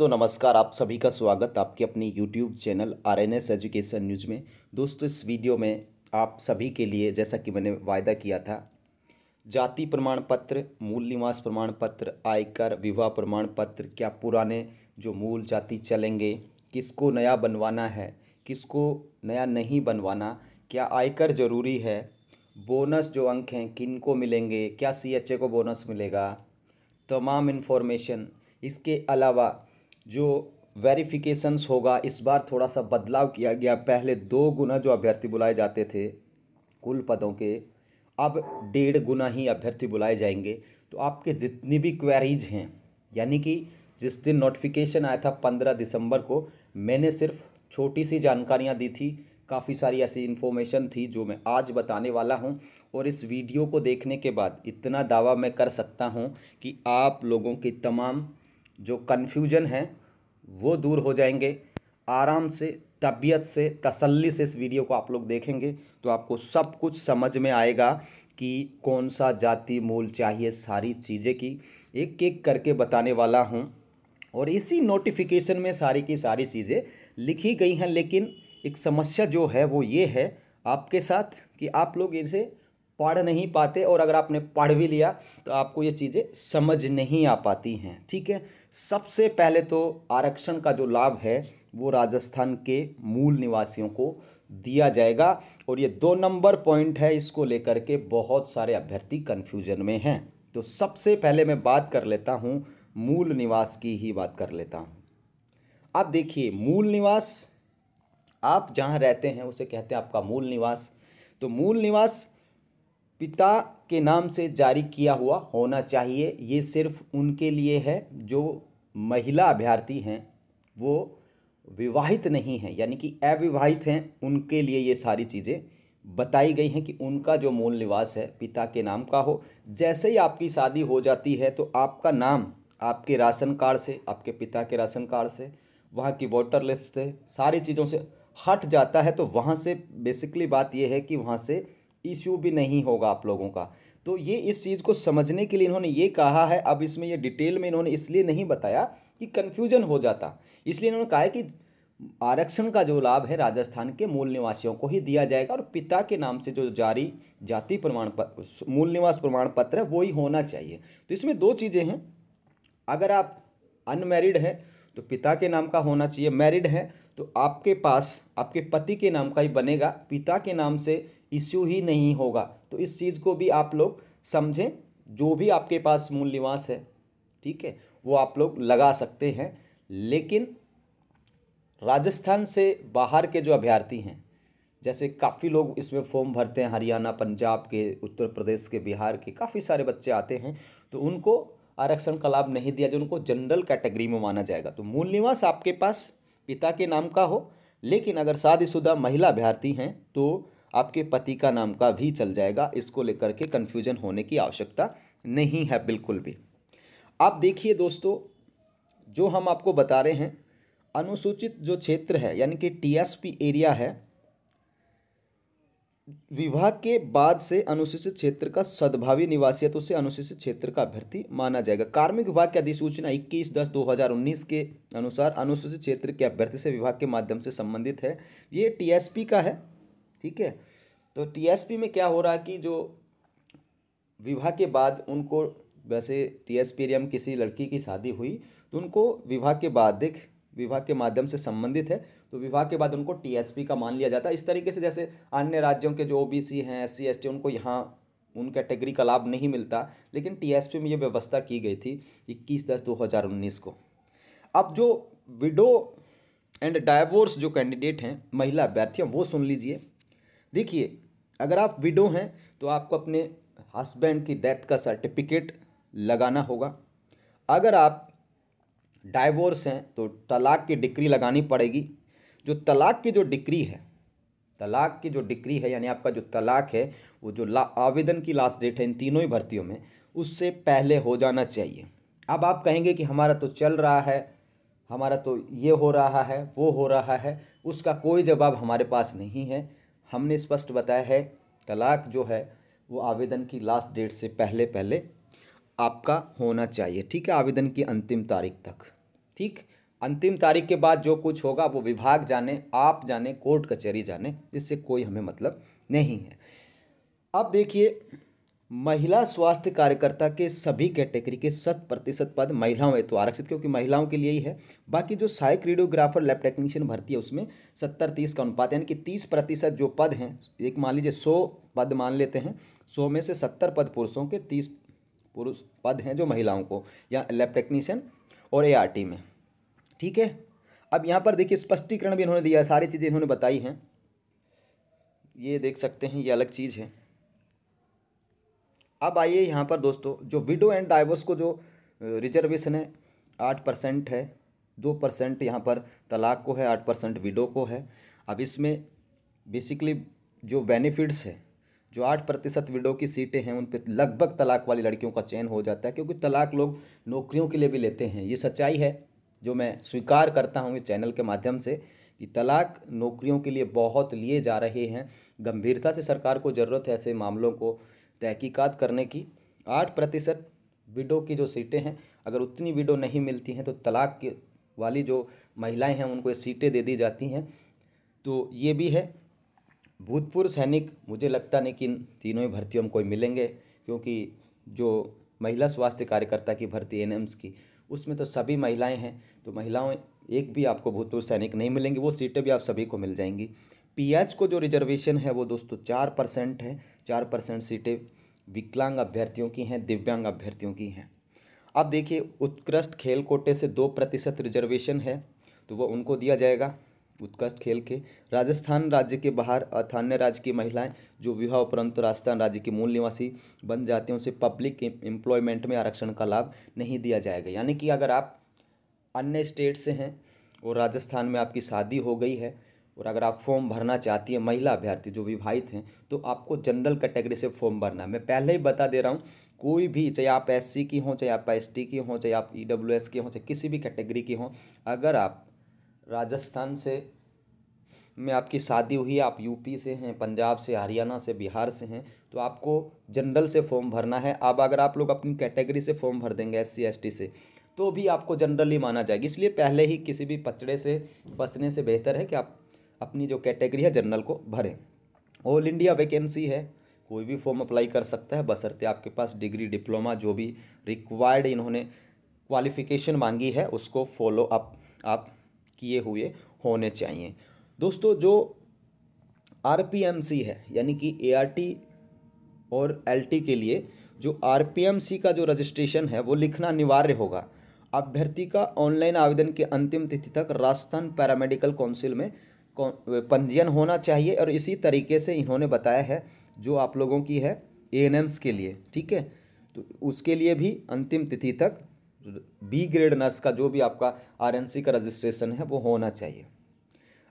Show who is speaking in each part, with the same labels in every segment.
Speaker 1: दोस्तों नमस्कार आप सभी का स्वागत आपके अपनी YouTube channel R N S education news में दोस्तों इस वीडियो में आप सभी के लिए जैसा कि मैंने वायदा किया था जाति प्रमाण पत्र मूल निवास प्रमाण पत्र आयकर विवाह प्रमाण पत्र क्या पुराने जो मूल जाति चलेंगे किसको नया बनवाना है किसको नया नहीं बनवाना क्या आयकर ज़रूरी है बोनस जो अंक हैं किन को मिलेंगे क्या सी को बोनस मिलेगा तमाम इन्फॉर्मेशन इसके अलावा जो वेरिफिकेशंस होगा इस बार थोड़ा सा बदलाव किया गया पहले दो गुना जो अभ्यर्थी बुलाए जाते थे कुल पदों के अब डेढ़ गुना ही अभ्यर्थी बुलाए जाएंगे तो आपके जितनी भी क्वेरीज हैं यानी कि जिस दिन नोटिफिकेशन आया था पंद्रह दिसंबर को मैंने सिर्फ छोटी सी जानकारियाँ दी थी काफ़ी सारी ऐसी इन्फॉर्मेशन थी जो मैं आज बताने वाला हूँ और इस वीडियो को देखने के बाद इतना दावा मैं कर सकता हूँ कि आप लोगों की तमाम जो कन्फ्यूजन है वो दूर हो जाएंगे आराम से तबीयत से तसल्ली से इस वीडियो को आप लोग देखेंगे तो आपको सब कुछ समझ में आएगा कि कौन सा जाति मूल चाहिए सारी चीज़ें की एक एक करके बताने वाला हूँ और इसी नोटिफिकेशन में सारी की सारी चीज़ें लिखी गई हैं लेकिन एक समस्या जो है वो ये है आपके साथ कि आप लोग इसे पढ़ नहीं पाते और अगर आपने पढ़ भी लिया तो आपको ये चीज़ें समझ नहीं आ पाती हैं ठीक है सबसे पहले तो आरक्षण का जो लाभ है वो राजस्थान के मूल निवासियों को दिया जाएगा और ये दो नंबर पॉइंट है इसको लेकर के बहुत सारे अभ्यर्थी कन्फ्यूजन में हैं तो सबसे पहले मैं बात कर लेता हूँ मूल निवास की ही बात कर लेता हूँ आप देखिए मूल निवास आप जहाँ रहते हैं उसे कहते हैं आपका मूल निवास तो मूल निवास पिता के नाम से जारी किया हुआ होना चाहिए ये सिर्फ उनके लिए है जो महिला अभ्यर्थी हैं वो विवाहित नहीं हैं यानी कि अविवाहित हैं उनके लिए ये सारी चीज़ें बताई गई हैं कि उनका जो मूल निवास है पिता के नाम का हो जैसे ही आपकी शादी हो जाती है तो आपका नाम आपके राशन कार्ड से आपके पिता के राशन कार्ड से वहाँ की वोटर लिस्ट से सारी चीज़ों से हट जाता है तो वहाँ से बेसिकली बात यह है कि वहाँ से इश्यू भी नहीं होगा आप लोगों का तो ये इस चीज़ को समझने के लिए इन्होंने ये कहा है अब इसमें ये डिटेल में इन्होंने इसलिए नहीं बताया कि कन्फ्यूजन हो जाता इसलिए इन्होंने कहा है कि आरक्षण का जो लाभ है राजस्थान के मूल निवासियों को ही दिया जाएगा और पिता के नाम से जो जारी जाति प्रमाण पत्र मूल निवास प्रमाण पत्र है वो ही होना चाहिए तो इसमें दो चीज़ें हैं अगर आप अनमेरिड हैं तो पिता के नाम का होना चाहिए मैरिड है तो आपके पास आपके पति के नाम का ही बनेगा पिता के नाम से इश्यू ही नहीं होगा तो इस चीज़ को भी आप लोग समझें जो भी आपके पास मूल निवास है ठीक है वो आप लोग लगा सकते हैं लेकिन राजस्थान से बाहर के जो अभ्यर्थी हैं जैसे काफ़ी लोग इसमें फॉर्म भरते हैं हरियाणा पंजाब के उत्तर प्रदेश के बिहार के काफ़ी सारे बच्चे आते हैं तो उनको आरक्षण का लाभ नहीं दिया जो उनको जनरल कैटेगरी में माना जाएगा तो मूल निवास आपके पास पिता के नाम का हो लेकिन अगर शादीशुदा महिला अभ्यर्थी हैं तो आपके पति का नाम का भी चल जाएगा इसको लेकर के कन्फ्यूजन होने की आवश्यकता नहीं है बिल्कुल भी आप देखिए दोस्तों जो हम आपको बता रहे हैं अनुसूचित जो क्षेत्र है यानी कि टीएसपी एरिया है विवाह के बाद से अनुसूचित क्षेत्र का सद्भावी निवासी है तो उसे अनुसूचित क्षेत्र का अभ्यर्थी माना जाएगा कार्मिक विभाग की अधिसूचना 21 दस 2019 के अनुसार अनुसूचित क्षेत्र के अभ्यर्थी से विभाग के माध्यम से संबंधित है ये टीएसपी का है ठीक है तो टीएसपी में क्या हो रहा है कि जो विवाह के बाद उनको वैसे टीएसपी एस किसी लड़की की शादी हुई तो उनको विवाह के बाद देख विवाह के माध्यम से संबंधित है तो विवाह के बाद उनको टीएसपी का मान लिया जाता है इस तरीके से जैसे अन्य राज्यों के जो ओबीसी हैं एस सी उनको यहाँ उन कैटेगरी का लाभ नहीं मिलता लेकिन टीएसपी में ये व्यवस्था की गई थी इक्कीस दस दो हज़ार उन्नीस को अब जो विडो एंड डाइवोर्स जो कैंडिडेट हैं महिला अभ्यर्थियाँ वो सुन लीजिए देखिए अगर आप विडो हैं तो आपको अपने हस्बैंड की डेथ का सर्टिफिकेट लगाना होगा अगर आप डाइवोर्स हैं तो तलाक की डिक्री लगानी पड़ेगी जो तलाक की जो डिक्री है तलाक की जो डिक्री है यानी आपका जो तलाक है वो जो ला आवेदन की लास्ट डेट है इन तीनों ही भर्तियों में उससे पहले हो जाना चाहिए अब आप कहेंगे कि हमारा तो चल रहा है हमारा तो ये हो रहा है वो हो रहा है उसका कोई जवाब हमारे पास नहीं है हमने स्पष्ट बताया है तलाक जो है वो आवेदन की लास्ट डेट से पहले पहले आपका होना चाहिए ठीक है आवेदन की अंतिम तारीख तक ठीक अंतिम तारीख के बाद जो कुछ होगा वो विभाग जाने आप जाने कोर्ट कचहरी जाने इससे कोई हमें मतलब नहीं है अब देखिए महिला स्वास्थ्य कार्यकर्ता के सभी कैटेगरी के शत प्रतिशत पद महिलाओं हेतु आरक्षित क्योंकि महिलाओं के लिए ही है बाकी जो सहायक रेडियोग्राफर लैब टेक्नीशियन भर्ती है उसमें सत्तर तीस का अनुपात यानी कि तीस प्रतिशत जो पद हैं एक मान लीजिए सौ पद मान लेते हैं सौ में से सत्तर पद पुरुषों के तीस पुरुष पद हैं जो महिलाओं को या लैब टेक्नीशियन और ए में ठीक है अब यहाँ पर देखिए स्पष्टीकरण भी इन्होंने दिया सारी चीज़ें इन्होंने बताई हैं ये देख सकते हैं ये अलग चीज़ है अब आइए यहाँ पर दोस्तों जो विडो एंड डाइवर्स को जो रिजर्वेशन है आठ परसेंट है दो परसेंट यहाँ पर तलाक को है आठ परसेंट विडो को है अब इसमें बेसिकली जो बेनिफिट्स है जो आठ प्रतिशत विडो की सीटें हैं उन पर लगभग तलाक वाली लड़कियों का चयन हो जाता है क्योंकि तलाक लोग नौकरियों के लिए भी लेते हैं ये सच्चाई है जो मैं स्वीकार करता हूँ इस चैनल के माध्यम से कि तलाक नौकरियों के लिए बहुत लिए जा रहे हैं गंभीरता से सरकार को ज़रूरत है ऐसे मामलों को तहकीकात करने की आठ प्रतिशत विडो की जो सीटें हैं अगर उतनी विडो नहीं मिलती हैं तो तलाक की वाली जो महिलाएं हैं उनको ये सीटें दे दी जाती हैं तो ये भी है भूतपूर्व सैनिक मुझे लगता नहीं कि इन तीनों ही भर्तियों में कोई मिलेंगे क्योंकि जो महिला स्वास्थ्य कार्यकर्ता की भर्ती एन की उसमें तो सभी महिलाएं हैं तो महिलाओं एक भी आपको भूतपूर्व सैनिक नहीं मिलेंगे वो सीटें भी आप सभी को मिल जाएंगी पीएच को जो रिजर्वेशन है वो दोस्तों चार परसेंट है चार परसेंट सीटें विकलांग अभ्यर्थियों की हैं दिव्यांग अभ्यर्थियों की हैं अब देखिए उत्कृष्ट खेल कोटे से दो प्रतिशत रिजर्वेशन है तो वो उनको दिया जाएगा उत्कृष्ट खेल के राजस्थान राज्य के बाहर अथान्य राज्य की महिलाएं जो विवाह उपरांत राजस्थान राज्य के मूल निवासी बन जाते हैं उसे पब्लिक एम्प्लॉयमेंट में आरक्षण का लाभ नहीं दिया जाएगा यानी कि अगर आप अन्य स्टेट से हैं और राजस्थान में आपकी शादी हो गई है और अगर आप फॉर्म भरना चाहती हैं महिला अभ्यर्थी जो विवाहित हैं तो आपको जनरल कैटेगरी से फॉर्म भरना है मैं पहले ही बता दे रहा हूँ कोई भी चाहे आप सी की हों चाहे आप टी की हों चाहे आप एस e की हों चाहे किसी भी कैटेगरी की हों अगर आप राजस्थान से में आपकी शादी हुई आप यूपी से हैं पंजाब से हरियाणा से बिहार से हैं तो आपको जनरल से फॉर्म भरना है अब अगर आप लोग अपनी कैटेगरी से फॉर्म भर देंगे एस सी से तो भी आपको जनरली माना जाएगी इसलिए पहले ही किसी भी पचड़े से फंसने से बेहतर है कि आप अपनी जो कैटेगरी है जनरल को भरें ऑल इंडिया वैकेंसी है कोई भी फॉर्म अप्लाई कर सकता है बसरते आपके पास डिग्री डिप्लोमा जो भी रिक्वायर्ड इन्होंने क्वालिफिकेशन मांगी है उसको फॉलो अप आप किए हुए होने चाहिए दोस्तों जो आर है यानी कि ए और एल के लिए जो आर का जो रजिस्ट्रेशन है वो लिखना अनिवार्य होगा अभ्यर्थी का ऑनलाइन आवेदन के अंतिम तिथि तक राजस्थान पैरामेडिकल काउंसिल में पंजीयन होना चाहिए और इसी तरीके से इन्होंने बताया है जो आप लोगों की है ए एन एम्स के लिए ठीक है तो उसके लिए भी अंतिम तिथि तक बी ग्रेड नर्स का जो भी आपका आरएनसी का रजिस्ट्रेशन है वो होना चाहिए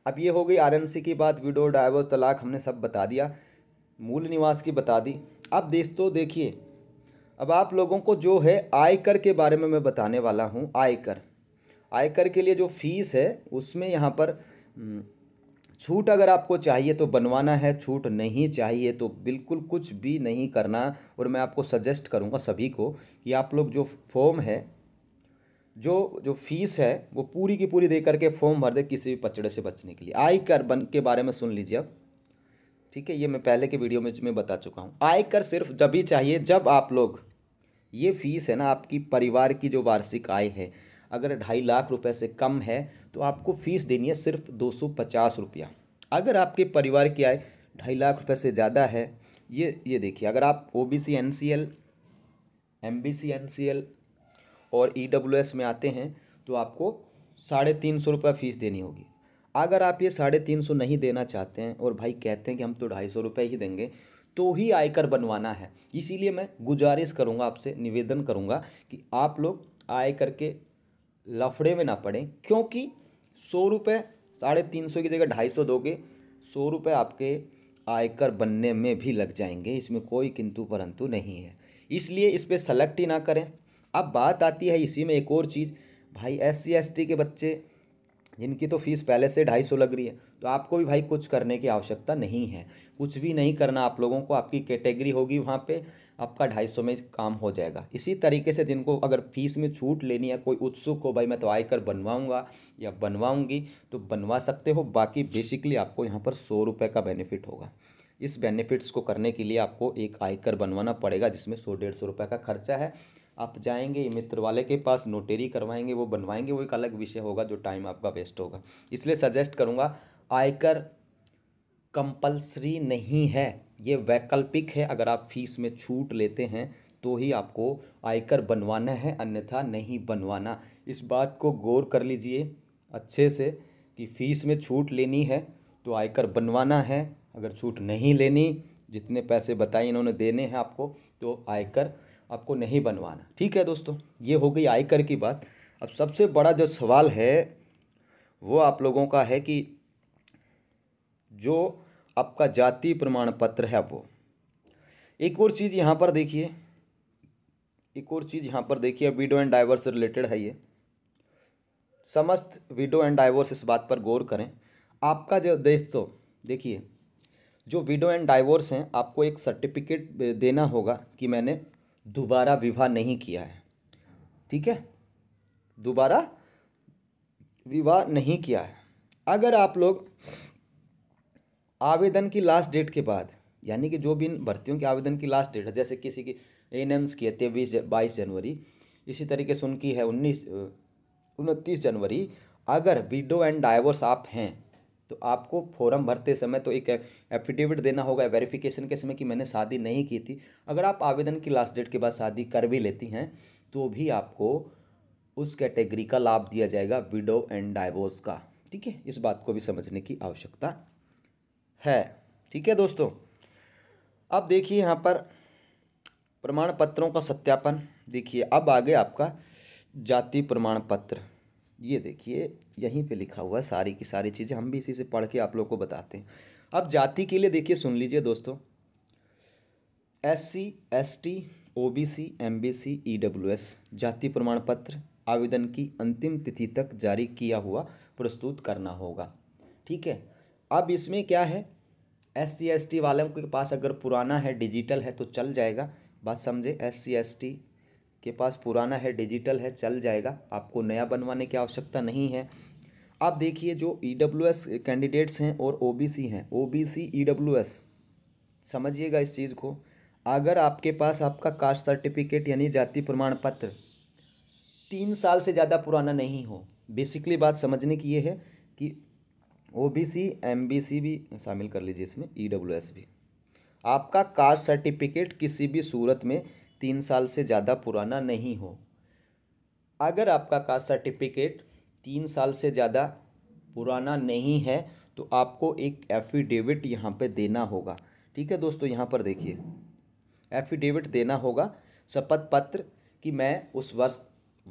Speaker 1: अब ये हो गई आरएनसी की बात विडो डाइवोर्स तलाक हमने सब बता दिया मूल निवास की बता दी अब देश तो देखिए अब आप लोगों को जो है आयकर के बारे में मैं बताने वाला हूँ आयकर आयकर के लिए जो फीस है उसमें यहाँ पर हम्म, छूट अगर आपको चाहिए तो बनवाना है छूट नहीं चाहिए तो बिल्कुल कुछ भी नहीं करना और मैं आपको सजेस्ट करूँगा सभी को कि आप लोग जो फॉर्म है जो जो फीस है वो पूरी की पूरी दे करके फॉर्म भर दे किसी भी पचड़े से बचने के लिए आयकर बन के बारे में सुन लीजिए अब ठीक है ये मैं पहले के वीडियो में मैं बता चुका हूँ आयकर सिर्फ जब ही चाहिए जब आप लोग ये फीस है ना आपकी परिवार की जो वार्षिक आय है अगर ढाई लाख रुपए से कम है तो आपको फ़ीस देनी है सिर्फ दो सौ पचास रुपया अगर आपके परिवार की आय ढाई लाख रुपए से ज़्यादा है ये ये देखिए अगर आप O B C N C L M B C N C L और ई डब्ल्यू एस में आते हैं तो आपको साढ़े तीन सौ रुपये फ़ीस देनी होगी अगर आप ये साढ़े तीन सौ नहीं देना चाहते हैं और भाई कहते हैं कि हम तो ढाई सौ रुपये ही देंगे तो ही आयकर बनवाना है इसीलिए मैं गुजारिश करूँगा आपसे निवेदन करूँगा कि आप लोग आयकर के लफड़े में ना पड़ें क्योंकि सौ रुपये साढ़े तीन सौ की जगह ढाई सौ दोगे सौ रुपये आपके आयकर बनने में भी लग जाएंगे इसमें कोई किंतु परंतु नहीं है इसलिए इस पर सेलेक्ट ही ना करें अब बात आती है इसी में एक और चीज़ भाई एस सी एस टी के बच्चे जिनकी तो फीस पहले से ढाई सौ लग रही है तो आपको भी भाई कुछ करने की आवश्यकता नहीं है कुछ भी नहीं करना आप लोगों को आपकी कैटेगरी होगी वहाँ पे आपका ढाई सौ में काम हो जाएगा इसी तरीके से जिनको अगर फीस में छूट लेनी है कोई उत्सुक हो भाई मैं तो आयकर बनवाऊँगा या बनवाऊँगी तो बनवा सकते हो बाकी बेसिकली आपको यहाँ पर सौ रुपये का बेनिफिट होगा इस बेनिफिट्स को करने के लिए आपको एक आयकर बनवाना पड़ेगा जिसमें सौ डेढ़ सौ रुपये का खर्चा है आप जाएंगे मित्र वाले के पास नोटेरी करवाएंगे वो बनवाएंगे वो एक अलग विषय होगा जो टाइम आपका वेस्ट होगा इसलिए सजेस्ट करूँगा आयकर कंपलसरी नहीं है ये वैकल्पिक है अगर आप फीस में छूट लेते हैं तो ही आपको आयकर बनवाना है अन्यथा नहीं बनवाना इस बात को गौर कर लीजिए अच्छे से कि फ़ीस में छूट लेनी है तो आयकर बनवाना है अगर छूट नहीं लेनी जितने पैसे बताए इन्होंने देने हैं आपको तो आयकर आपको नहीं बनवाना ठीक है दोस्तों ये हो गई आयकर की बात अब सबसे बड़ा जो सवाल है वो आप लोगों का है कि जो आपका जाति प्रमाण पत्र है वो एक और चीज़ यहाँ पर देखिए एक और चीज़ यहाँ पर देखिए विडो एंड डाइवर्स रिलेटेड है ये समस्त विडो एंड डाइवोर्स इस बात पर गौर करें आपका जो देश तो देखिए जो विडो एंड डाइवोर्स हैं आपको एक सर्टिफिकेट देना होगा कि मैंने दोबारा विवाह नहीं किया है ठीक है दोबारा विवाह नहीं किया है अगर आप लोग आवेदन की लास्ट डेट के बाद यानी कि जो भी इन भर्तियों के आवेदन की लास्ट डेट है जैसे किसी की एन एम्स की है तेईस बाईस जनवरी इसी तरीके से उनकी है उन्नीस उनतीस जनवरी अगर विडो एंड डाइवोर्स आप हैं तो आपको फॉर्म भरते समय तो एक एफिडेविट देना होगा वेरिफिकेशन के समय कि मैंने शादी नहीं की थी अगर आप आवेदन की लास्ट डेट के बाद शादी कर भी लेती हैं तो भी आपको उस कैटेगरी का लाभ दिया जाएगा विडो एंड डाइवोर्स का ठीक है इस बात को भी समझने की आवश्यकता है ठीक है दोस्तों अब देखिए यहाँ पर प्रमाण पत्रों का सत्यापन देखिए अब आ गया आपका जाति प्रमाण पत्र ये देखिए यहीं पे लिखा हुआ है सारी की सारी चीज़ें हम भी इसी से पढ़ के आप लोग को बताते हैं अब जाति के लिए देखिए सुन लीजिए दोस्तों S C S T O B C M B C E W S जाति प्रमाण पत्र आवेदन की अंतिम तिथि तक जारी किया हुआ प्रस्तुत करना होगा ठीक है अब इसमें क्या है एस सी एस टी वालों के पास अगर पुराना है डिजिटल है तो चल जाएगा बात समझे एस सी एस टी के पास पुराना है डिजिटल है चल जाएगा आपको नया बनवाने की आवश्यकता नहीं है आप देखिए जो ई e कैंडिडेट्स हैं और ओ हैं ओ बी e समझिएगा इस चीज़ को अगर आपके पास आपका कास्ट सर्टिफिकेट यानी जाति प्रमाण पत्र तीन साल से ज़्यादा पुराना नहीं हो बेसिकली बात समझने की ये है कि O B C M B C भी शामिल कर लीजिए इसमें ई डब्ल्यू एस भी आपका कास्ट सर्टिफिकेट किसी भी सूरत में तीन साल से ज़्यादा पुराना नहीं हो अगर आपका कास्ट सर्टिफिकेट तीन साल से ज़्यादा पुराना नहीं है तो आपको एक एफिडेविट यहाँ पे देना होगा ठीक है दोस्तों यहाँ पर देखिए एफिडेविट देना होगा शपथ पत्र कि मैं उस वर्ष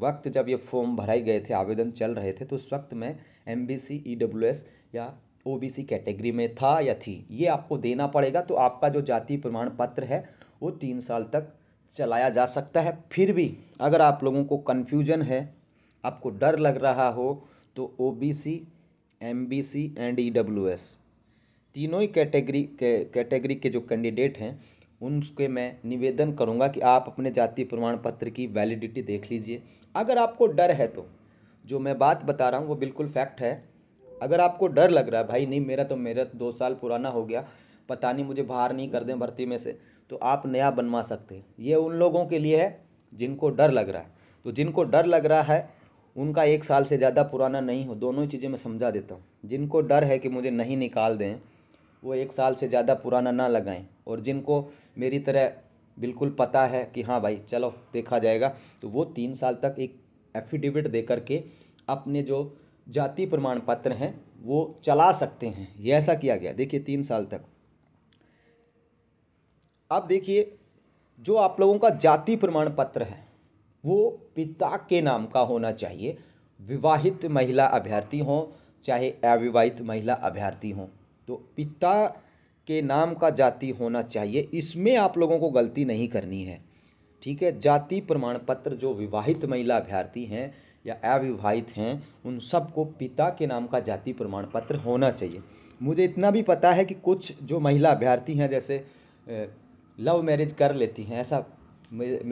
Speaker 1: वक्त जब ये फॉर्म भराए गए थे आवेदन चल रहे थे तो उस वक्त मैं M B C E W S या ओ बी सी कैटेगरी में था या थी ये आपको देना पड़ेगा तो आपका जो जाति प्रमाण पत्र है वो तीन साल तक चलाया जा सकता है फिर भी अगर आप लोगों को कन्फ्यूजन है आपको डर लग रहा हो तो O B C M B C and E W S तीनों ही कैटेगरी के कैटेगरी के जो कैंडिडेट हैं उनके मैं निवेदन करूंगा कि आप अपने जाति प्रमाण पत्र की वैलिडिटी देख लीजिए अगर आपको डर है तो जो मैं बात बता रहा हूँ वो बिल्कुल फैक्ट है अगर आपको डर लग रहा है भाई नहीं मेरा तो मेरा दो साल पुराना हो गया पता नहीं मुझे बाहर नहीं कर दें भर्ती में से तो आप नया बनवा सकते हैं ये उन लोगों के लिए है जिनको डर लग रहा है तो जिनको डर लग रहा है उनका एक साल से ज़्यादा पुराना नहीं हो दोनों ही चीज़ें मैं समझा देता हूँ जिनको डर है कि मुझे नहीं निकाल दें वो एक साल से ज़्यादा पुराना ना लगाएं और जिनको मेरी तरह बिल्कुल पता है कि हाँ भाई चलो देखा जाएगा तो वो तीन साल तक एक एफिडेविट दे करके अपने जो जाति प्रमाण पत्र हैं वो चला सकते हैं ये ऐसा किया गया देखिए तीन साल तक अब देखिए जो आप लोगों का जाति प्रमाण पत्र है वो पिता के नाम का होना चाहिए विवाहित महिला अभ्यर्थी हों चाहे अविवाहित महिला अभ्यर्थी हों तो पिता के नाम का जाति होना चाहिए इसमें आप लोगों को गलती नहीं करनी है ठीक है जाति प्रमाण पत्र जो विवाहित महिला अभ्यर्थी हैं या अविवाहित हैं उन सबको पिता के नाम का जाति प्रमाण पत्र होना चाहिए मुझे इतना भी पता है कि कुछ जो महिला अभ्यर्थी हैं जैसे लव मैरिज कर लेती हैं ऐसा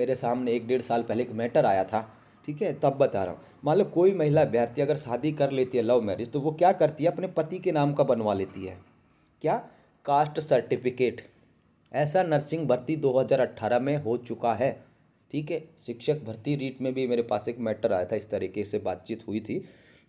Speaker 1: मेरे सामने एक डेढ़ साल पहले एक मैटर आया था ठीक है तब बता रहा हूँ मान लो कोई महिला अभ्यर्थी अगर शादी कर लेती है लव मैरिज तो वो क्या करती है अपने पति के नाम का बनवा लेती है क्या कास्ट सर्टिफिकेट ऐसा नर्सिंग भर्ती 2018 में हो चुका है ठीक है शिक्षक भर्ती रीट में भी मेरे पास एक मैटर आया था इस तरीके से बातचीत हुई थी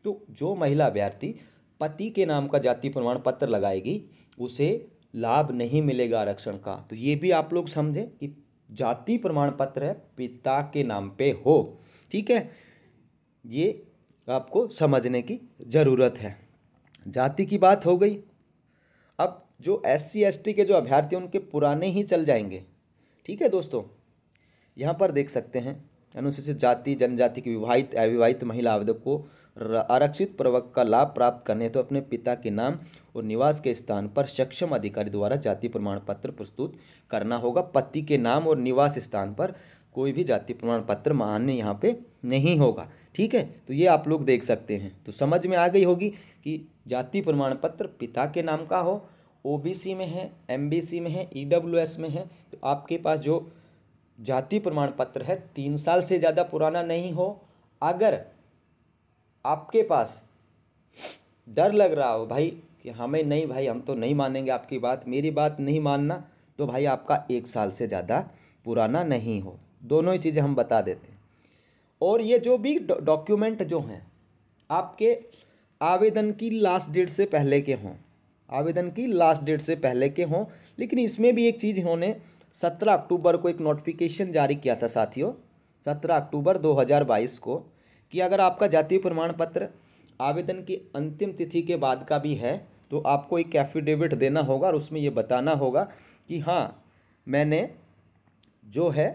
Speaker 1: तो जो महिला अभ्यर्थी पति के नाम का जाति प्रमाण पत्र लगाएगी उसे लाभ नहीं मिलेगा आरक्षण का तो ये भी आप लोग समझें कि जाति प्रमाण पत्र है पिता के नाम पे हो ठीक है ये आपको समझने की ज़रूरत है जाति की बात हो गई अब जो एस सी के जो अभ्यर्थी उनके पुराने ही चल जाएंगे ठीक है दोस्तों यहाँ पर देख सकते हैं अनुसूचित जाति जनजाति की विवाहित अविवाहित महिला आवेदक को आरक्षित प्रवक्त का लाभ प्राप्त करने तो अपने पिता के नाम और निवास के स्थान पर सक्षम अधिकारी द्वारा जाति प्रमाण पत्र प्रस्तुत करना होगा पति के नाम और निवास स्थान पर कोई भी जाति प्रमाण पत्र मान्य यहाँ पे नहीं होगा ठीक है तो ये आप लोग देख सकते हैं तो समझ में आ गई होगी कि जाति प्रमाण पत्र पिता के नाम का हो ओबीसी में है एमबीसी में है ईडब्ल्यूएस e में है तो आपके पास जो जाति प्रमाण पत्र है तीन साल से ज़्यादा पुराना नहीं हो अगर आपके पास डर लग रहा हो भाई कि हमें नहीं भाई हम तो नहीं मानेंगे आपकी बात मेरी बात नहीं मानना तो भाई आपका एक साल से ज़्यादा पुराना नहीं हो दोनों ही चीज़ें हम बता देते हैं और ये जो भी डॉक्यूमेंट जो हैं आपके आवेदन की लास्ट डेट से पहले के हों आवेदन की लास्ट डेट से पहले के हों लेकिन इसमें भी एक चीज़ इन्होंने सत्रह अक्टूबर को एक नोटिफिकेशन जारी किया था साथियों सत्रह अक्टूबर बाईस को कि अगर आपका जातीय प्रमाण पत्र आवेदन की अंतिम तिथि के बाद का भी है तो आपको एक एफिडेविट देना होगा और उसमें ये बताना होगा कि हाँ मैंने जो है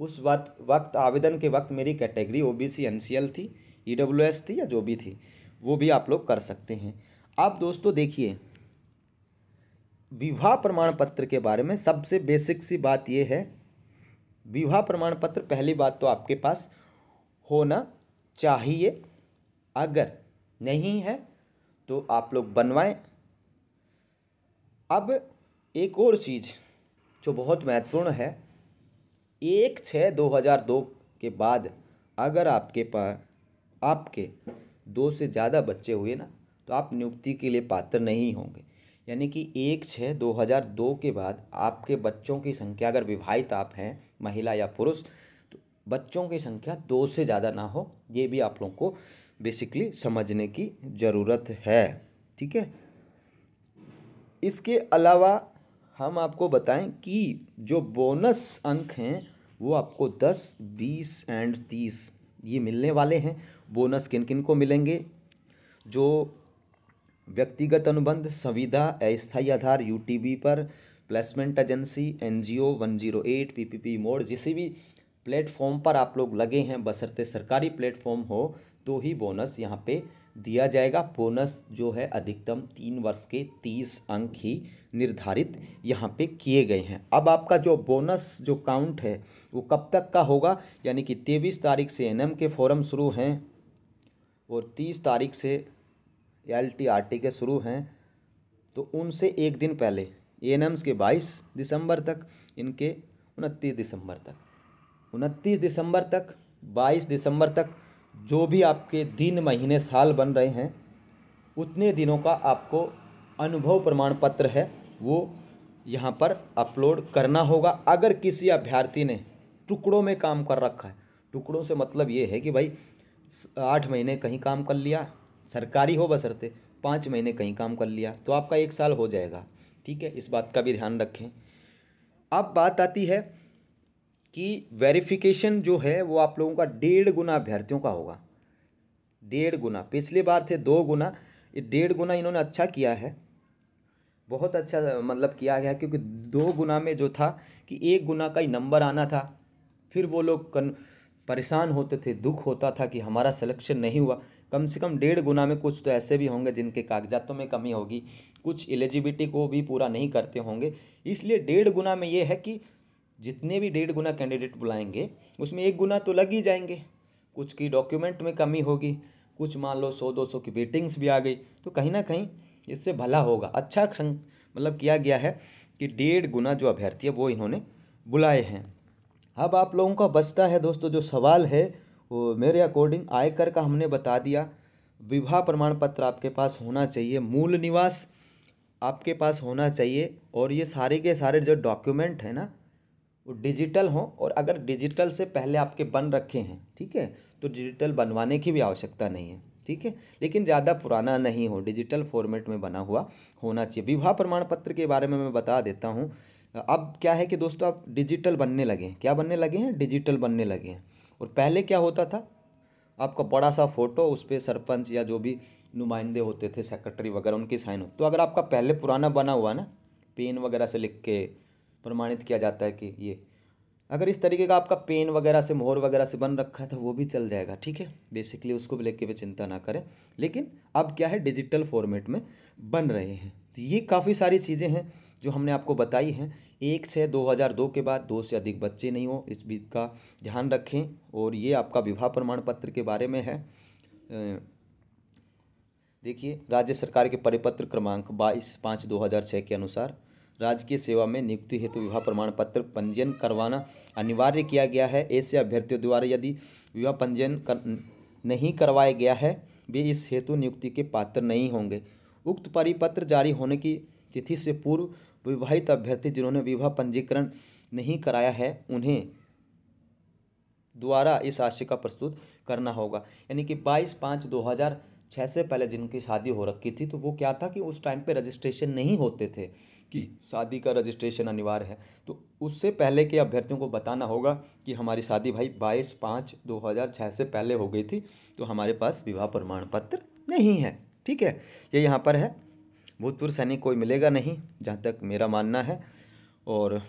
Speaker 1: उस वक्त वक्त आवेदन के वक्त मेरी category O B C N C L थी ई डब्ल्यू एस थी या जो भी थी वो भी आप लोग कर सकते हैं आप दोस्तों देखिए विवाह प्रमाण पत्र के बारे में सबसे बेसिक सी बात ये है विवाह प्रमाण पत्र पहली बात तो आपके पास होना चाहिए अगर नहीं है तो आप लोग बनवाएं अब एक और चीज़ जो बहुत महत्वपूर्ण है एक छः दो हज़ार दो के बाद अगर आपके पास आपके दो से ज़्यादा बच्चे हुए ना तो आप नियुक्ति के लिए पात्र नहीं होंगे यानी कि एक छः दो हज़ार दो के बाद आपके बच्चों की संख्या अगर विवाहित आप हैं महिला या पुरुष बच्चों की संख्या दो से ज़्यादा ना हो ये भी आप लोगों को बेसिकली समझने की ज़रूरत है ठीक है इसके अलावा हम आपको बताएं कि जो बोनस अंक हैं वो आपको दस बीस एंड तीस ये मिलने वाले हैं बोनस किन किन को मिलेंगे जो व्यक्तिगत अनुबंध संविधा अस्थायी आधार यूटीबी पर placement agency NGO 108 PPP mode जिस भी प्लेटफॉर्म पर आप लोग लगे हैं बसरते सरकारी प्लेटफॉर्म हो तो ही बोनस यहाँ पे दिया जाएगा बोनस जो है अधिकतम तीन वर्ष के तीस अंक ही निर्धारित यहाँ पे किए गए हैं अब आपका जो बोनस जो काउंट है वो कब तक का होगा यानी कि तेईस तारीख से एनएम के फॉरम शुरू हैं और तीस तारीख से एल टी आर टी के शुरू हैं तो उनसे एक दिन पहले एन एम्स के बाईस दिसंबर तक इनके उनतीस दिसंबर तक उनतीस दिसंबर तक बाईस दिसंबर तक जो भी आपके दिन महीने साल बन रहे हैं उतने दिनों का आपको अनुभव प्रमाण पत्र है वो यहाँ पर अपलोड करना होगा अगर किसी अभ्यर्थी ने टुकड़ों में काम कर रखा है टुकड़ों से मतलब ये है कि भाई आठ महीने कहीं काम कर लिया सरकारी हो बसरते पाँच महीने कहीं काम कर लिया तो आपका एक साल हो जाएगा ठीक है इस बात का भी ध्यान रखें अब बात आती है कि वेरिफिकेशन जो है वो आप लोगों का डेढ़ गुना अभ्यर्थियों का होगा डेढ़ गुना पिछली बार थे दो गुना ये डेढ़ गुना इन्होंने अच्छा किया है बहुत अच्छा मतलब किया गया क्योंकि दो गुना में जो था कि एक गुना का ही नंबर आना था फिर वो लोग परेशान होते थे दुख होता था कि हमारा सिलेक्शन नहीं हुआ कम से कम डेढ़ गुना में कुछ तो ऐसे भी होंगे जिनके कागजातों में कमी होगी कुछ एलिजिबिलिटी को भी पूरा नहीं करते होंगे इसलिए डेढ़ गुना में ये है कि जितने भी डेढ़ गुना कैंडिडेट बुलाएंगे उसमें एक गुना तो लग ही जाएंगे कुछ की डॉक्यूमेंट में कमी होगी कुछ मान लो सौ दो सौ की वेटिंग्स भी आ गई तो कहीं ना कहीं इससे भला होगा अच्छा मतलब किया गया है कि डेढ़ गुना जो अभ्यर्थी है वो इन्होंने बुलाए हैं अब आप लोगों का बचता है दोस्तों जो सवाल है वो मेरे अकॉर्डिंग आयकर का हमने बता दिया विवाह प्रमाण पत्र आपके पास होना चाहिए मूल निवास आपके पास होना चाहिए और ये सारे के सारे जो डॉक्यूमेंट हैं ना वो डिजिटल हों और अगर डिजिटल से पहले आपके बन रखे हैं ठीक है तो डिजिटल बनवाने की भी आवश्यकता नहीं है ठीक है लेकिन ज़्यादा पुराना नहीं हो डिजिटल फॉर्मेट में बना हुआ होना चाहिए विवाह प्रमाण पत्र के बारे में मैं बता देता हूँ अब क्या है कि दोस्तों आप डिजिटल बनने लगे हैं क्या बनने लगे हैं डिजिटल बनने लगे हैं और पहले क्या होता था आपका बड़ा सा फ़ोटो उस पर सरपंच या जो भी नुमाइंदे होते थे सेक्रेटरी वगैरह उनकी साइन हो तो अगर आपका पहले पुराना बना हुआ ना पेन वगैरह से लिख के प्रमाणित किया जाता है कि ये अगर इस तरीके का आपका पेन वगैरह से मोहर वगैरह से बन रखा है तो वो भी चल जाएगा ठीक है बेसिकली उसको भी लेके वे चिंता ना करें लेकिन अब क्या है डिजिटल फॉर्मेट में बन रहे हैं तो ये काफ़ी सारी चीज़ें हैं जो हमने आपको बताई हैं एक छः दो हज़ार दो के बाद दो से अधिक बच्चे नहीं हो इस बीच का ध्यान रखें और ये आपका विवाह प्रमाण पत्र के बारे में है देखिए राज्य सरकार के परिपत्र क्रमांक बाईस पाँच दो हज़ार छः के अनुसार राजकीय सेवा में नियुक्ति हेतु विवाह प्रमाण पत्र पंजीयन करवाना अनिवार्य किया गया है ऐसे अभ्यर्थियों द्वारा यदि विवाह पंजीयन कर नहीं करवाया गया है वे इस हेतु नियुक्ति के पात्र नहीं होंगे उक्त परिपत्र जारी होने की तिथि से पूर्व विवाहित अभ्यर्थी जिन्होंने विवाह पंजीकरण नहीं कराया है उन्हें द्वारा इस आशिका प्रस्तुत करना होगा यानी कि 22 पाँच 2006 से पहले जिनकी शादी हो रखी थी तो वो क्या था कि उस टाइम पे रजिस्ट्रेशन नहीं होते थे कि शादी का रजिस्ट्रेशन अनिवार्य है तो उससे पहले के अभ्यर्थियों को बताना होगा कि हमारी शादी भाई बाईस पाँच दो हज़ार छः से पहले हो गई थी तो हमारे पास विवाह प्रमाण पत्र नहीं है ठीक है ये यहाँ पर है भूतपूर्व सैनिक कोई मिलेगा नहीं जहाँ तक मेरा मानना है और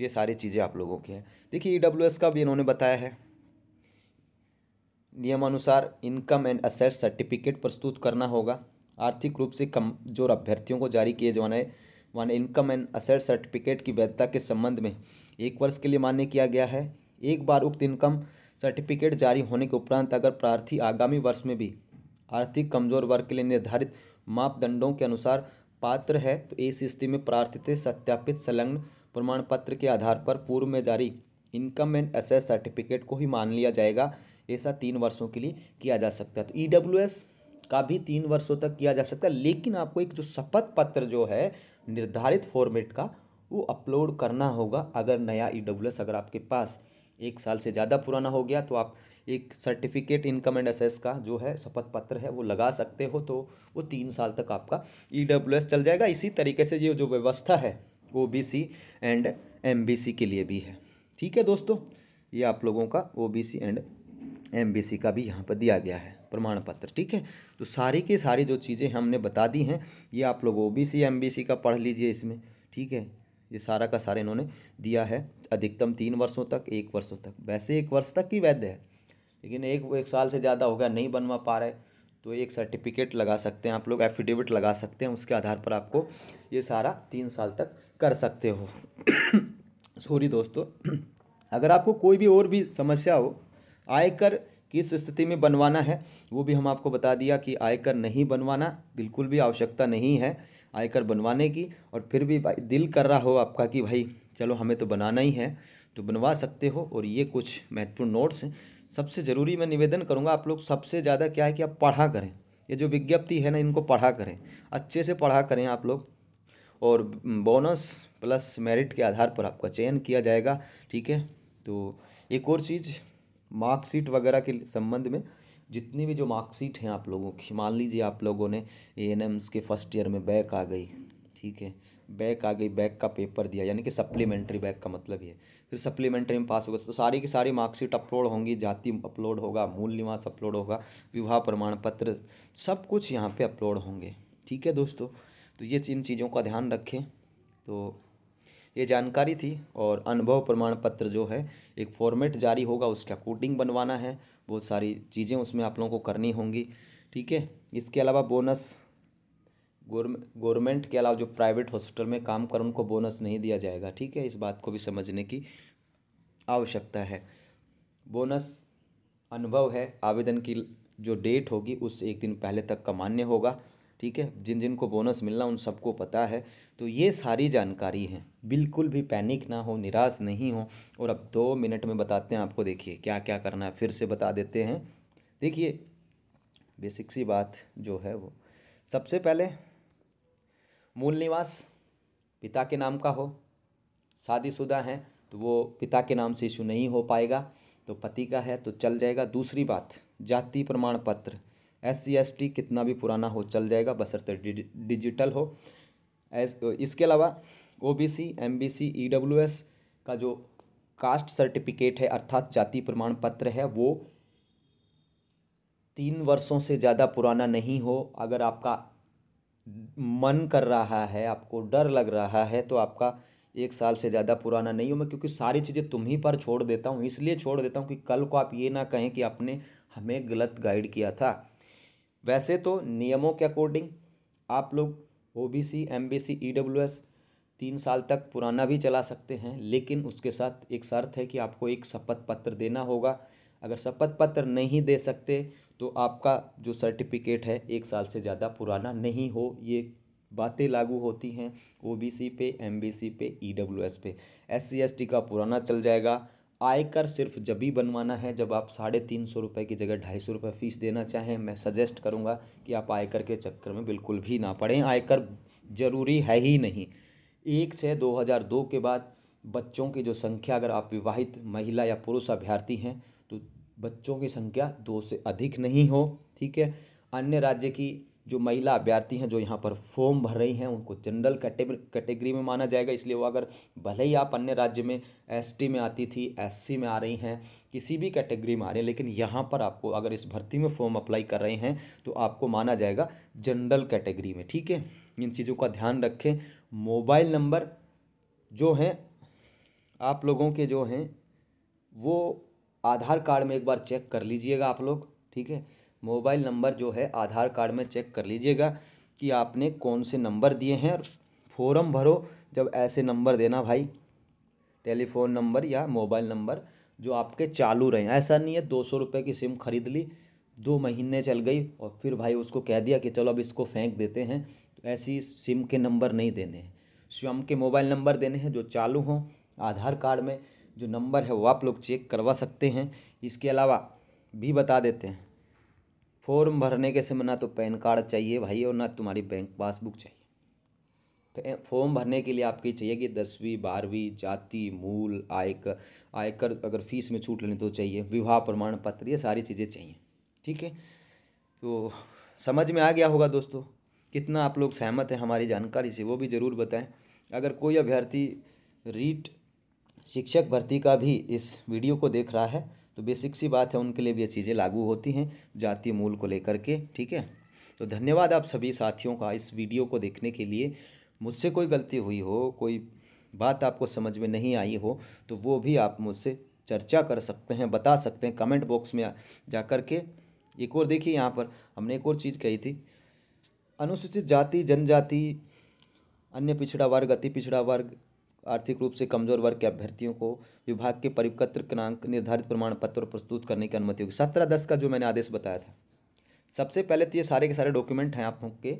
Speaker 1: ये सारी चीज़ें आप लोगों की हैं देखिए ई e का भी इन्होंने बताया है नियमानुसार इनकम एंड असेट सर्टिफिकेट प्रस्तुत करना होगा आर्थिक रूप से कम जो अभ्यर्थियों को जारी किए जाने one income and asset certificate की वैधता के संबंध में एक वर्ष के लिए मान्य किया गया है एक बार उक्त इनकम सर्टिफिकेट जारी होने के उपरांत अगर प्रार्थी आगामी वर्ष में भी आर्थिक कमजोर वर्ग के लिए निर्धारित मापदंडों के अनुसार पात्र है तो इस स्थिति में प्रार्थित सत्यापित संलग्न प्रमाण पत्र के आधार पर पूर्व में जारी इनकम एंड असेस सर्टिफिकेट को ही मान लिया जाएगा ऐसा तीन वर्षों के लिए किया जा सकता है तो ई e का भी तीन वर्षों तक किया जा सकता है लेकिन आपको एक जो शपथ पत्र जो है निर्धारित फॉर्मेट का वो अपलोड करना होगा अगर नया ई e अगर आपके पास एक साल से ज़्यादा पुराना हो गया तो आप एक सर्टिफिकेट इनकम एंड असेस का जो है शपथ पत्र है वो लगा सकते हो तो वो तीन साल तक आपका ई e चल जाएगा इसी तरीके से ये जो व्यवस्था है ओ एंड एम के लिए भी है ठीक है दोस्तों ये आप लोगों का ओ एंड एम का भी यहाँ पर दिया गया है प्रमाण पत्र ठीक है तो सारी की सारी जो चीज़ें हमने बता दी हैं ये आप लोग ओ बी का पढ़ लीजिए इसमें ठीक है ये सारा का सारा इन्होंने दिया है अधिकतम तीन वर्षों तक एक वर्षों तक वैसे एक वर्ष तक ही वैध है लेकिन एक एक साल से ज़्यादा हो गया नहीं बनवा पा रहे तो एक सर्टिफिकेट लगा सकते हैं आप लोग एफिडेविट लगा सकते हैं उसके आधार पर आपको ये सारा तीन साल तक कर सकते हो सॉरी दोस्तों अगर आपको कोई भी और भी समस्या हो आयकर किस स्थिति में बनवाना है वो भी हम आपको बता दिया कि आयकर नहीं बनवाना बिल्कुल भी आवश्यकता नहीं है आयकर बनवाने की और फिर भी दिल कर रहा हो आपका कि भाई चलो हमें तो बनाना ही है तो बनवा सकते हो और ये कुछ महत्वपूर्ण नोट्स हैं सबसे ज़रूरी मैं निवेदन करूँगा आप लोग सबसे ज़्यादा क्या है कि आप पढ़ा करें ये जो विज्ञप्ति है ना इनको पढ़ा करें अच्छे से पढ़ा करें आप लोग और बोनस प्लस मेरिट के आधार पर आपका चयन किया जाएगा ठीक है तो एक और चीज़ मार्कशीट वगैरह के संबंध में जितनी भी जो मार्कशीट हैं आप लोगों की मान लीजिए आप लोगों ने ए एन एम्स के फर्स्ट ईयर में बैक आ गई ठीक है बैक आ गई बैक का पेपर दिया यानी कि सप्लीमेंट्री बैक का मतलब ये फिर सप्लीमेंट्री में पास होगा तो सारी की सारी मार्कशीट अपलोड होंगी जाति अपलोड होगा मूल निवास अपलोड होगा विवाह प्रमाण पत्र सब कुछ यहाँ पे अपलोड होंगे ठीक है दोस्तों तो ये इन चीज़ों का ध्यान रखें तो ये जानकारी थी और अनुभव प्रमाण पत्र जो है एक फॉर्मेट जारी होगा उसका कोडिंग बनवाना है बहुत सारी चीज़ें उसमें आप लोगों को करनी होंगी ठीक है इसके अलावा बोनस गवर्नमेंट के अलावा जो प्राइवेट हॉस्पिटल में काम कर उनको बोनस नहीं दिया जाएगा ठीक है इस बात को भी समझने की आवश्यकता है बोनस अनुभव है आवेदन की जो डेट होगी उससे एक दिन पहले तक का मान्य होगा ठीक है जिन जिन को बोनस मिलना उन सबको पता है तो ये सारी जानकारी है बिल्कुल भी पैनिक ना हो निराश नहीं हो और अब दो मिनट में बताते हैं आपको देखिए क्या क्या करना है फिर से बता देते हैं देखिए बेसिक सी बात जो है वो सबसे पहले मूल निवास पिता के नाम का हो शादीशुदा हैं तो वो पिता के नाम से इशू नहीं हो पाएगा तो पति का है तो चल जाएगा दूसरी बात जाति प्रमाण पत्र एस सी कितना भी पुराना हो चल जाएगा बसरत डि, डिजिटल हो एस इसके अलावा O B C M B C E W S का जो कास्ट सर्टिफिकेट है अर्थात जाति प्रमाण पत्र है वो तीन वर्षों से ज़्यादा पुराना नहीं हो अगर आपका मन कर रहा है आपको डर लग रहा है तो आपका एक साल से ज़्यादा पुराना नहीं हो मैं क्योंकि सारी चीज़ें तुम ही पर छोड़ देता हूँ इसलिए छोड़ देता हूँ कि कल को आप ये ना कहें कि आपने हमें गलत गाइड किया था वैसे तो नियमों के अकॉर्डिंग आप लोग O B C M B C E W S तीन साल तक पुराना भी चला सकते हैं लेकिन उसके साथ एक शर्त है कि आपको एक शपथ पत्र देना होगा अगर शपथ पत्र नहीं दे सकते तो आपका जो सर्टिफिकेट है एक साल से ज़्यादा पुराना नहीं हो ये बातें लागू होती हैं ओबीसी पे एमबीसी पे ईडब्ल्यूएस e पे एससी एसटी का पुराना चल जाएगा आयकर सिर्फ जब भी बनवाना है जब आप साढ़े तीन सौ रुपये की जगह ढाई सौ रुपये फ़ीस देना चाहें मैं सजेस्ट करूंगा कि आप आयकर के चक्कर में बिल्कुल भी ना पड़ें आयकर ज़रूरी है ही नहीं एक से दो हज़ार दो के बाद बच्चों की जो संख्या अगर आप विवाहित महिला या पुरुष अभ्यर्थी हैं तो बच्चों की संख्या दो से अधिक नहीं हो ठीक है अन्य राज्य की जो महिला अभ्यर्थी हैं जो यहाँ पर फॉर्म भर रही हैं उनको जनरल कैटेगरी में माना जाएगा इसलिए वो अगर भले ही आप अन्य राज्य में एसटी में आती थी एससी में आ रही हैं किसी भी कैटेगरी में आ रही हैं लेकिन यहाँ पर आपको अगर इस भर्ती में फॉर्म अप्लाई कर रहे हैं तो आपको माना जाएगा जनरल कैटेगरी में ठीक है इन चीज़ों का ध्यान रखें मोबाइल नंबर जो हैं आप लोगों के जो हैं वो आधार कार्ड में एक बार चेक कर लीजिएगा आप लोग ठीक है मोबाइल नंबर जो है आधार कार्ड में चेक कर लीजिएगा कि आपने कौन से नंबर दिए हैं और फॉर्म भरो जब ऐसे नंबर देना भाई टेलीफोन नंबर या मोबाइल नंबर जो आपके चालू रहें ऐसा नहीं है दो सौ रुपये की सिम खरीद ली दो महीने चल गई और फिर भाई उसको कह दिया कि चलो अब इसको फेंक देते हैं तो ऐसी सिम के नंबर नहीं देने हैं स्वयं के मोबाइल नंबर देने हैं जो चालू हों आधार कार्ड में जो नंबर है वो आप लोग चेक करवा सकते हैं इसके अलावा भी बता देते हैं फॉर्म भरने के समय ना तो पैन कार्ड चाहिए भाई और ना तुम्हारी बैंक पासबुक चाहिए तो फॉर्म भरने के लिए आपकी चाहिए कि दसवीं बारहवीं जाति मूल आयकर आयकर अगर फीस में छूट लेने तो चाहिए विवाह प्रमाण पत्र ये सारी चीज़ें चाहिए ठीक है तो समझ में आ गया होगा दोस्तों कितना आप लोग सहमत हैं हमारी जानकारी से वो भी ज़रूर बताएं अगर कोई अभ्यर्थी रीट शिक्षक भर्ती का भी इस वीडियो को देख रहा है तो बेसिक सी बात है उनके लिए भी ये चीज़ें लागू होती हैं जातीय मूल को लेकर के ठीक है तो धन्यवाद आप सभी साथियों का इस वीडियो को देखने के लिए मुझसे कोई गलती हुई हो कोई बात आपको समझ में नहीं आई हो तो वो भी आप मुझसे चर्चा कर सकते हैं बता सकते हैं कमेंट बॉक्स में जा कर के एक और देखिए यहाँ पर हमने एक और चीज़ कही थी अनुसूचित जाति जनजाति अन्य पिछड़ा वर्ग अति पिछड़ा वर्ग आर्थिक रूप से कमजोर वर्ग के अभ्यर्थियों को विभाग के परिपत्र क्रांक निर्धारित प्रमाण पत्र प्रस्तुत करने की अनुमति होगी सत्रह दस का जो मैंने आदेश बताया था सबसे पहले तो ये सारे के सारे डॉक्यूमेंट हैं आप लोग के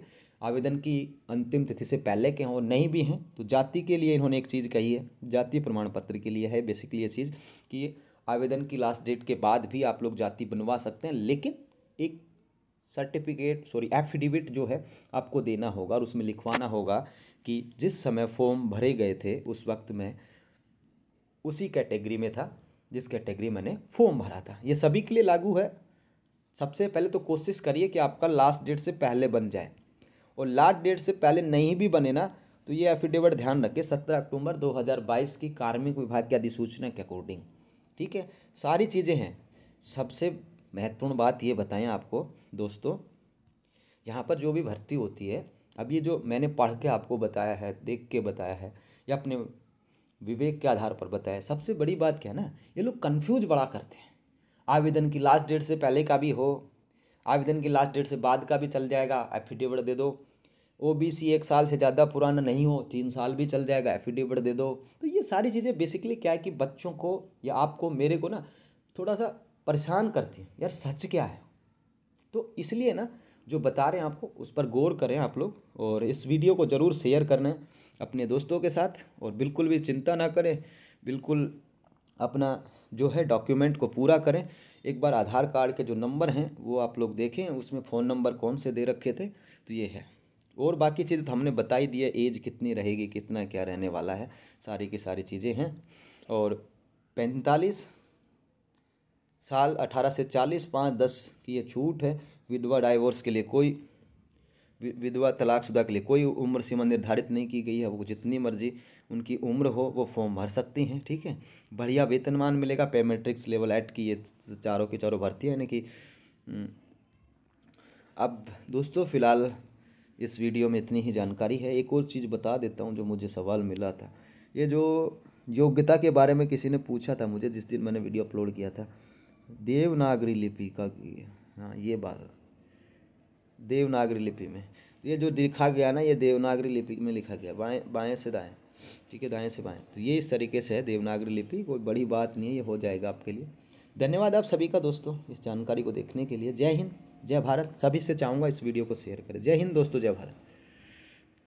Speaker 1: आवेदन की अंतिम तिथि से पहले के हों नहीं भी हैं तो जाति के लिए इन्होंने एक चीज़ कही है जाति प्रमाण पत्र के लिए है बेसिकली ये चीज़ कि आवेदन की लास्ट डेट के बाद भी आप लोग जाति बनवा सकते हैं लेकिन एक सर्टिफिकेट सॉरी एफिडेविट जो है आपको देना होगा और उसमें लिखवाना होगा कि जिस समय फॉर्म भरे गए थे उस वक्त में उसी कैटेगरी में था जिस कैटेगरी मैंने फॉर्म भरा था ये सभी के लिए लागू है सबसे पहले तो कोशिश करिए कि आपका लास्ट डेट से पहले बन जाए और लास्ट डेट से पहले नहीं भी बने ना तो ये एफिडेविट ध्यान रखिए सत्रह अक्टूबर 2022 की कार्मिक विभाग की अधिसूचना के अकॉर्डिंग ठीक है सारी चीज़ें हैं सबसे महत्वपूर्ण बात ये बताएं आपको दोस्तों यहाँ पर जो भी भर्ती होती है अब ये जो मैंने पढ़ के आपको बताया है देख के बताया है या अपने विवेक के आधार पर बताया सबसे बड़ी बात क्या है ना ये लोग कन्फ्यूज बड़ा करते हैं आवेदन की लास्ट डेट से पहले का भी हो आवेदन की लास्ट डेट से बाद का भी चल जाएगा एफिडेविट दे दो ओ बी सी एक साल से ज़्यादा पुराना नहीं हो तीन साल भी चल जाएगा एफिडेविट दे दो तो ये सारी चीज़ें बेसिकली क्या है कि बच्चों को या आपको मेरे को ना थोड़ा सा परेशान करती हैं यार सच क्या है तो इसलिए ना जो बता रहे हैं आपको उस पर गौर करें आप लोग और इस वीडियो को ज़रूर शेयर करना अपने दोस्तों के साथ और बिल्कुल भी चिंता ना करें बिल्कुल अपना जो है डॉक्यूमेंट को पूरा करें एक बार आधार कार्ड के जो नंबर हैं वो आप लोग देखें उसमें फ़ोन नंबर कौन से दे रखे थे तो ये है और बाकी चीज़ तो हमने बता ही दिया एज कितनी रहेगी कितना क्या रहने वाला है सारी की सारी चीज़ें हैं और पैंतालीस साल अठारह से चालीस पाँच दस की ये छूट है विधवा डाइवोर्स के लिए कोई विधवा तलाकशुदा के लिए कोई उम्र सीमा निर्धारित नहीं की गई है वो जितनी मर्जी उनकी उम्र हो वो फॉर्म भर सकती हैं ठीक है बढ़िया वेतनमान मिलेगा पेमेट्रिक्स लेवल एट की ये चारों के चारों भर्ती है यानी कि हम्म। अब दोस्तों फ़िलहाल इस वीडियो में इतनी ही जानकारी है एक और चीज़ बता देता हूँ जो मुझे सवाल मिला था ये जो योग्यता के बारे में किसी ने पूछा था मुझे जिस दिन मैंने वीडियो अपलोड किया था देवनागरी लिपि का हाँ ये बात देवनागरी लिपि में ये जो लिखा गया ना ये देवनागरी लिपि में लिखा गया बाएं बाएं से दाएं ठीक है दाएं से बाएं तो ये इस तरीके से है देवनागरी लिपि कोई बड़ी बात नहीं है ये हो जाएगा आपके लिए धन्यवाद आप सभी का दोस्तों इस जानकारी को देखने के लिए जय हिंद जय भारत सभी से चाहूँगा इस वीडियो को शेयर करें जय हिंद दोस्तों जय भारत